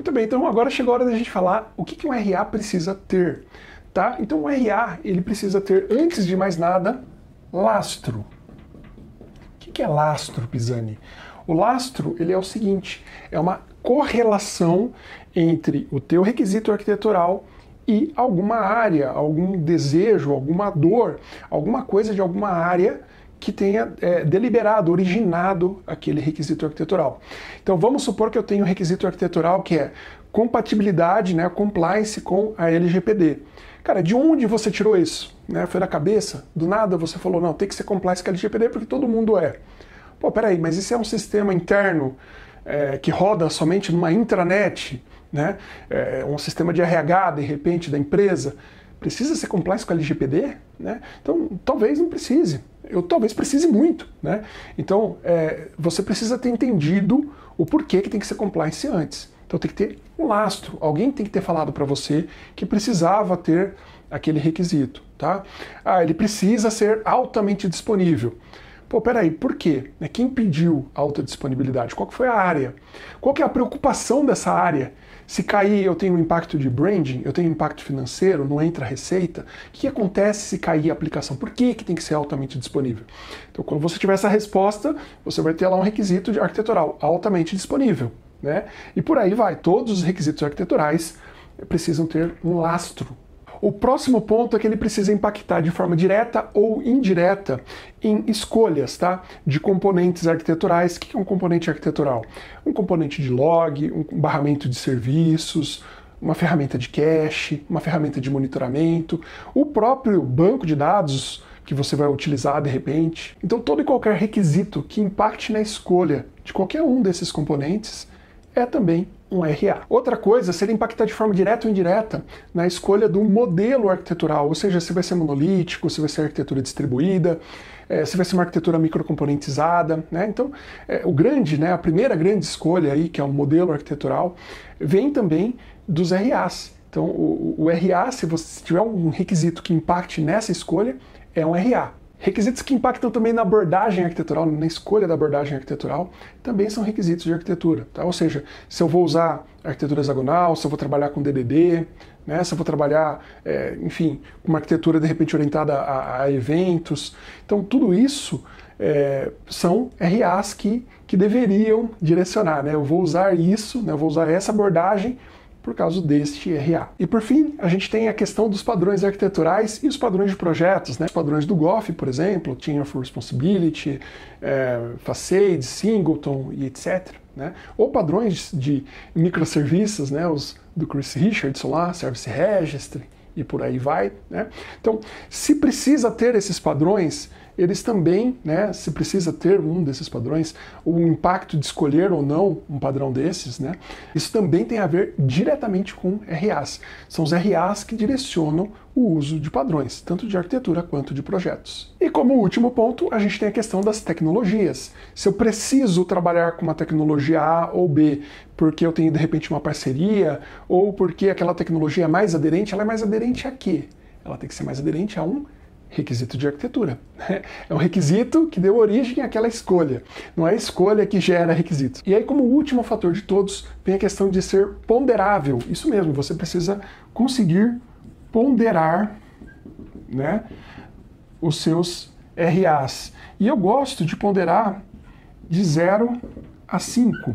Muito bem, então agora chegou a hora da gente falar o que, que um RA precisa ter, tá? Então o RA, ele precisa ter, antes de mais nada, lastro. O que, que é lastro, Pisani? O lastro, ele é o seguinte, é uma correlação entre o teu requisito arquitetural e alguma área, algum desejo, alguma dor, alguma coisa de alguma área que tenha é, deliberado, originado aquele requisito arquitetural. Então vamos supor que eu tenho um requisito arquitetural que é compatibilidade, né, compliance com a LGPD. Cara, de onde você tirou isso? Né? Foi da cabeça? Do nada você falou, não, tem que ser compliance com a LGPD porque todo mundo é. Pô, peraí, mas isso é um sistema interno é, que roda somente numa intranet, né? É, um sistema de RH, de repente, da empresa. Precisa ser compliance com a LGPD? Né? Então, talvez não precise eu talvez precise muito, né? Então, é, você precisa ter entendido o porquê que tem que ser compliance antes. Então tem que ter um lastro, alguém tem que ter falado para você que precisava ter aquele requisito, tá? Ah, ele precisa ser altamente disponível. Pô, peraí, por quê? Né, quem pediu alta disponibilidade? Qual que foi a área? Qual que é a preocupação dessa área? Se cair, eu tenho um impacto de branding, eu tenho um impacto financeiro, não entra receita. O que acontece se cair a aplicação? Por que, que tem que ser altamente disponível? Então, quando você tiver essa resposta, você vai ter lá um requisito de arquitetural altamente disponível. Né? E por aí vai, todos os requisitos arquiteturais precisam ter um lastro o próximo ponto é que ele precisa impactar de forma direta ou indireta em escolhas tá? de componentes arquiteturais. O que é um componente arquitetural? Um componente de log, um barramento de serviços, uma ferramenta de cache, uma ferramenta de monitoramento, o próprio banco de dados que você vai utilizar de repente. Então, todo e qualquer requisito que impacte na escolha de qualquer um desses componentes é também um RA. Outra coisa seria impactar de forma direta ou indireta na escolha do modelo arquitetural, ou seja, se vai ser monolítico, se vai ser arquitetura distribuída, é, se vai ser uma arquitetura microcomponentizada, né? Então, é, o grande, né, a primeira grande escolha aí, que é o modelo arquitetural, vem também dos RAs. Então, o, o RA, se você se tiver um requisito que impacte nessa escolha, é um RA. Requisitos que impactam também na abordagem arquitetural, na escolha da abordagem arquitetural, também são requisitos de arquitetura. Tá? Ou seja, se eu vou usar arquitetura hexagonal, se eu vou trabalhar com DDD, né? se eu vou trabalhar, é, enfim, com uma arquitetura de repente orientada a, a eventos. Então, tudo isso é, são RAs que, que deveriam direcionar. Né? Eu vou usar isso, né? eu vou usar essa abordagem por causa deste RA. E por fim, a gente tem a questão dos padrões arquiteturais e os padrões de projetos, né? Os padrões do GOF, por exemplo, tinha for Responsibility, é, Facade, Singleton e etc. Né? Ou padrões de microserviços, né? Os do Chris Richardson, lá, Service Registry e por aí vai, né? Então, se precisa ter esses padrões eles também, né, se precisa ter um desses padrões, o impacto de escolher ou não um padrão desses, né, isso também tem a ver diretamente com RAs. São os RAs que direcionam o uso de padrões, tanto de arquitetura quanto de projetos. E como último ponto, a gente tem a questão das tecnologias. Se eu preciso trabalhar com uma tecnologia A ou B, porque eu tenho de repente uma parceria, ou porque aquela tecnologia é mais aderente, ela é mais aderente a quê? Ela tem que ser mais aderente a um requisito de arquitetura. Né? É um requisito que deu origem àquela escolha. Não é a escolha que gera requisitos. E aí, como último fator de todos, vem a questão de ser ponderável. Isso mesmo, você precisa conseguir ponderar né, os seus RAs. E eu gosto de ponderar de 0 a 5,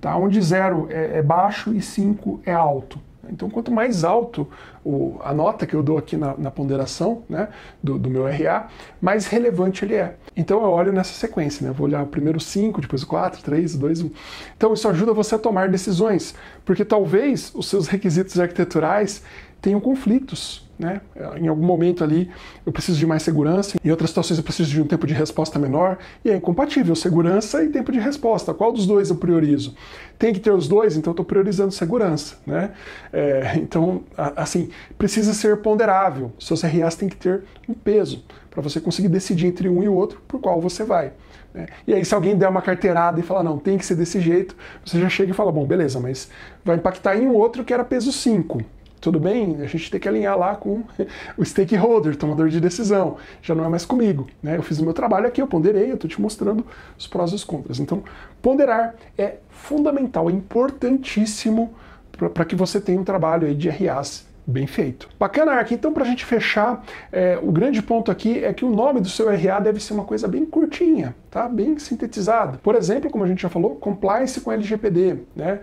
tá? onde 0 é, é baixo e 5 é alto. Então, quanto mais alto o, a nota que eu dou aqui na, na ponderação né, do, do, meu RA, mais relevante ele é. Então, eu olho nessa sequência, né? Vou olhar primeiro 5, depois o 4, 3, 2, 1. Então, isso ajuda você a tomar decisões, porque talvez os seus requisitos arquiteturais tenham conflitos. Né? Em algum momento ali eu preciso de mais segurança, em outras situações eu preciso de um tempo de resposta menor, e é incompatível segurança e tempo de resposta. Qual dos dois eu priorizo? Tem que ter os dois, então eu estou priorizando segurança. Né? É, então, assim, precisa ser ponderável. Seus RAs têm que ter um peso para você conseguir decidir entre um e o outro por qual você vai. Né? E aí, se alguém der uma carteirada e falar, não, tem que ser desse jeito, você já chega e fala, bom, beleza, mas vai impactar em um outro que era peso 5 tudo bem, a gente tem que alinhar lá com o stakeholder, tomador de decisão, já não é mais comigo. Né? Eu fiz o meu trabalho aqui, eu ponderei, eu estou te mostrando os prós e os contras. Então, ponderar é fundamental, é importantíssimo para que você tenha um trabalho aí de RAs bem feito. Bacana, Ark. Então, para a gente fechar, é, o grande ponto aqui é que o nome do seu RA deve ser uma coisa bem curtinha, tá? bem sintetizada. Por exemplo, como a gente já falou, compliance com LGPD. Né?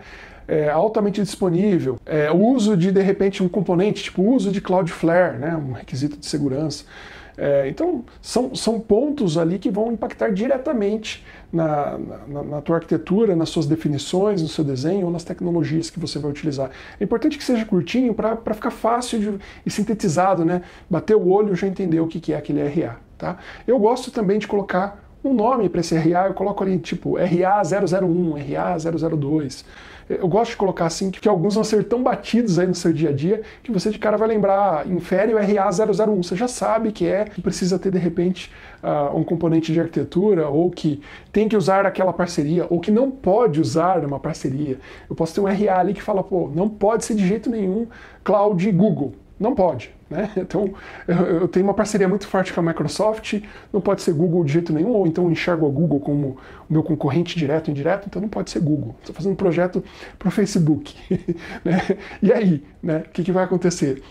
é, altamente disponível, é, o uso de, de repente, um componente, tipo o uso de Cloudflare, né, um requisito de segurança. É, então, são, são pontos ali que vão impactar diretamente na, na, na, tua arquitetura, nas suas definições, no seu desenho ou nas tecnologias que você vai utilizar. É importante que seja curtinho para ficar fácil de, e sintetizado, né? Bater o olho já entender o que, que é aquele RA. Tá? Eu gosto também de colocar um nome para esse RA, eu coloco ali tipo RA001, RA002. Eu gosto de colocar assim, que alguns vão ser tão batidos aí no seu dia a dia que você de cara vai lembrar, ah, infere o RA001. Você já sabe que é, que precisa ter de repente uh, um componente de arquitetura, ou que tem que usar aquela parceria, ou que não pode usar uma parceria. Eu posso ter um RA ali que fala, pô, não pode ser de jeito nenhum cloud Google. Não pode. Né? Então, eu tenho uma parceria muito forte com a Microsoft, não pode ser Google de jeito nenhum, ou então eu enxergo a Google como o meu concorrente direto e indireto, então não pode ser Google. Estou fazendo um projeto para o Facebook. né? E aí, né? o que, que vai acontecer?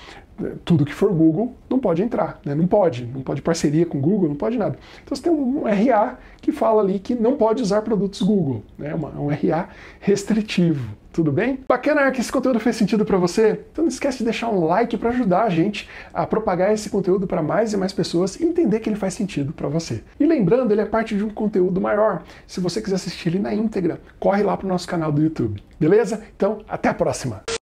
Tudo que for Google não pode entrar, né? não pode, não pode parceria com Google, não pode nada. Então você tem um RA que fala ali que não pode usar produtos Google, é um RA restritivo. Tudo bem? Bacana que esse conteúdo fez sentido para você? Então não esquece de deixar um like para ajudar a gente a propagar esse conteúdo para mais e mais pessoas e entender que ele faz sentido para você. E lembrando, ele é parte de um conteúdo maior. Se você quiser assistir ele na íntegra, corre lá para o nosso canal do YouTube. Beleza? Então, até a próxima!